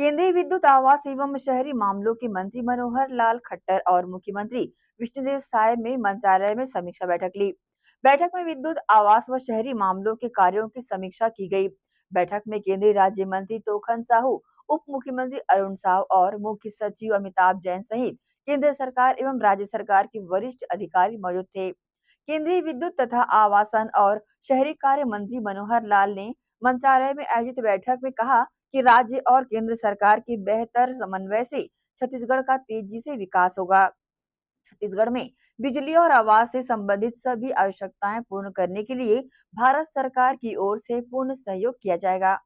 केंद्रीय विद्युत आवास एवं शहरी मामलों के मंत्री मनोहर लाल खट्टर और मुख्यमंत्री विष्णुदेव साय में मंत्रालय में समीक्षा बैठक ली बैठक में विद्युत आवास व शहरी मामलों के कार्यों की समीक्षा की गई बैठक में केंद्रीय राज्य मंत्री तोखन साहू उप मुख्यमंत्री अरुण साहू और मुख्य सचिव अमिताभ जैन सहित केंद्र सरकार एवं राज्य सरकार के वरिष्ठ अधिकारी मौजूद थे केंद्रीय विद्युत तथा आवासन और शहरी कार्य मंत्री मनोहर लाल ने मंत्रालय में आयोजित बैठक में कहा कि राज्य और केंद्र सरकार के बेहतर समन्वय से छत्तीसगढ़ का तेजी से विकास होगा छत्तीसगढ़ में बिजली और आवास से संबंधित सभी आवश्यकताएं पूर्ण करने के लिए भारत सरकार की ओर से पूर्ण सहयोग किया जाएगा